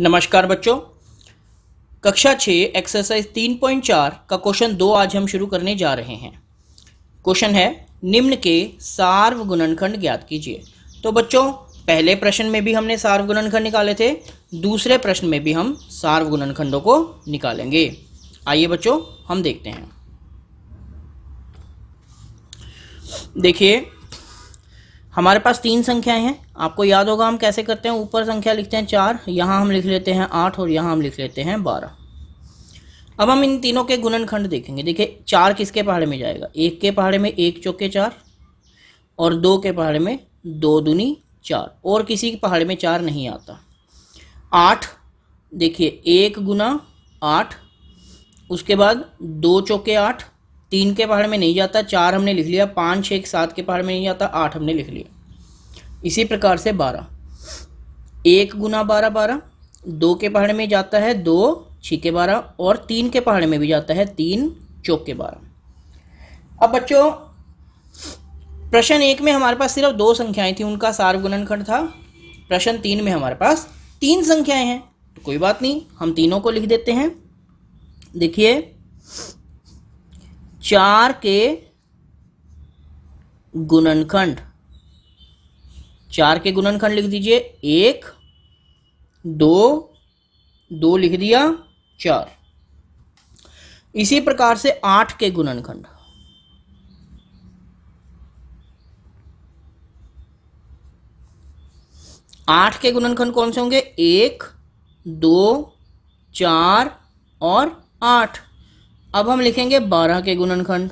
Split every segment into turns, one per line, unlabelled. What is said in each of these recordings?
नमस्कार बच्चों कक्षा छः एक्सरसाइज तीन पॉइंट चार का क्वेश्चन दो आज हम शुरू करने जा रहे हैं क्वेश्चन है निम्न के सार्व गुणनखंड ज्ञात कीजिए तो बच्चों पहले प्रश्न में भी हमने सार्व गुणनखंड निकाले थे दूसरे प्रश्न में भी हम सार्व गुणनखंडों को निकालेंगे आइए बच्चों हम देखते हैं देखिए हमारे पास तीन संख्याएं हैं आपको याद होगा हम कैसे करते हैं ऊपर संख्या लिखते हैं चार यहाँ हम लिख लेते हैं आठ और यहाँ हम लिख लेते हैं बारह अब हम इन तीनों के गुणनखंड देखेंगे देखिए चार किसके पहाड़े में जाएगा एक के पहाड़े में एक चौके चार और दो के पहाड़े में दो दुनी चार और किसी के पहाड़े में चार नहीं आता आठ देखिए एक गुना आठ उसके बाद दो चौके आठ तीन के पहाड़ में नहीं जाता चार हमने लिख लिया पाँच छः एक सात के पहाड़ में नहीं जाता आठ हमने लिख लिया इसी प्रकार से बारह एक गुना बारह बारह दो के पहाड़ में जाता है दो छः के बारह और तीन के पहाड़ में भी जाता है तीन चौक के बारह अब बच्चों प्रश्न एक में हमारे पास सिर्फ दो संख्याएं थी उनका सार्वगुणनखंड था प्रश्न तीन में हमारे पास तीन संख्याएं हैं तो कोई बात नहीं हम तीनों को लिख देते हैं देखिए चार के गुणनखंड चार के गुणनखंड लिख दीजिए एक दो दो लिख दिया चार इसी प्रकार से आठ के गुणनखंड आठ के गुणनखंड कौन से होंगे एक दो चार और आठ अब हम लिखेंगे बारह के गुणनखंड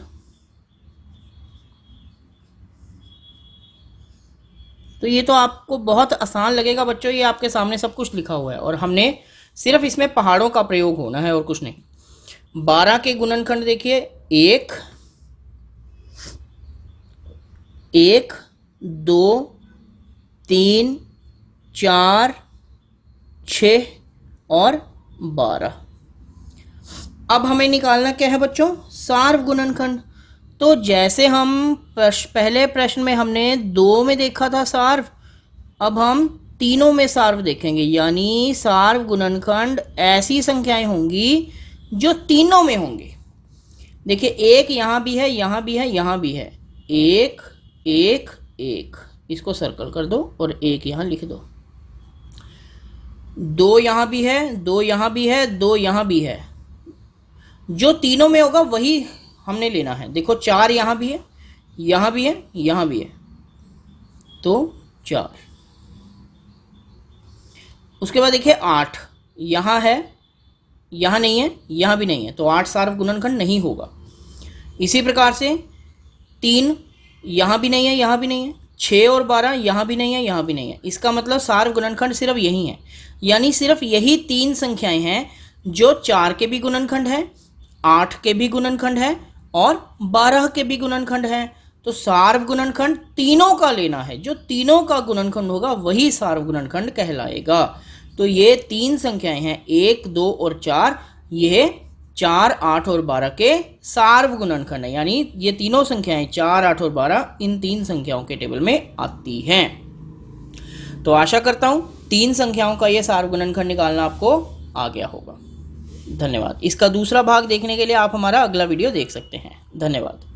तो ये तो आपको बहुत आसान लगेगा बच्चों ये आपके सामने सब कुछ लिखा हुआ है और हमने सिर्फ इसमें पहाड़ों का प्रयोग होना है और कुछ नहीं बारह के गुणनखंड देखिए एक एक दो तीन चार छ और बारह अब हमें निकालना क्या है बच्चों सार्व गुणनखंड तो जैसे हम प्रश्न पहले प्रश्न में हमने दो में देखा था सार्व अब हम तीनों में सार्व देखेंगे यानी सार्व गुणनखंड ऐसी संख्याएं होंगी जो तीनों में होंगे देखिए एक यहाँ भी है यहाँ भी है यहाँ भी है एक एक एक इसको सर्कल कर दो और एक यहाँ लिख दो दो यहाँ भी है दो यहाँ भी है दो यहाँ भी है जो तीनों में होगा वही हमने लेना है देखो चार यहाँ भी है यहाँ भी है यहाँ भी है तो चार उसके बाद देखिए आठ यहाँ है यहाँ नहीं है यहाँ भी नहीं है तो आठ सार्व गुणनखंड नहीं होगा इसी प्रकार से तीन यहाँ भी नहीं है यहाँ भी नहीं है छः और बारह यहाँ भी नहीं है यहाँ भी नहीं है इसका मतलब सार्व गुणनखंड सिर्फ यही है यानी सिर्फ यही तीन संख्याएं हैं जो चार के भी गुणनखंड हैं आठ के भी गुणनखंड है और बारह के भी गुणनखंड है तो सार्व गुणनखंड तीनों का लेना है जो तीनों का गुणनखंड होगा वही सार्व गुणनखंड कहलाएगा तो ये तीन संख्याएं हैं एक दो और चार ये चार आठ और बारह के सार्व गुणनखंड है यानी ये तीनों संख्याएं चार आठ और बारह इन तीन संख्याओं के टेबल में आती हैं तो आशा करता हूं तीन संख्याओं का यह सार्व गुणनखंड निकालना आपको आ गया होगा धन्यवाद इसका दूसरा भाग देखने के लिए आप हमारा अगला वीडियो देख सकते हैं धन्यवाद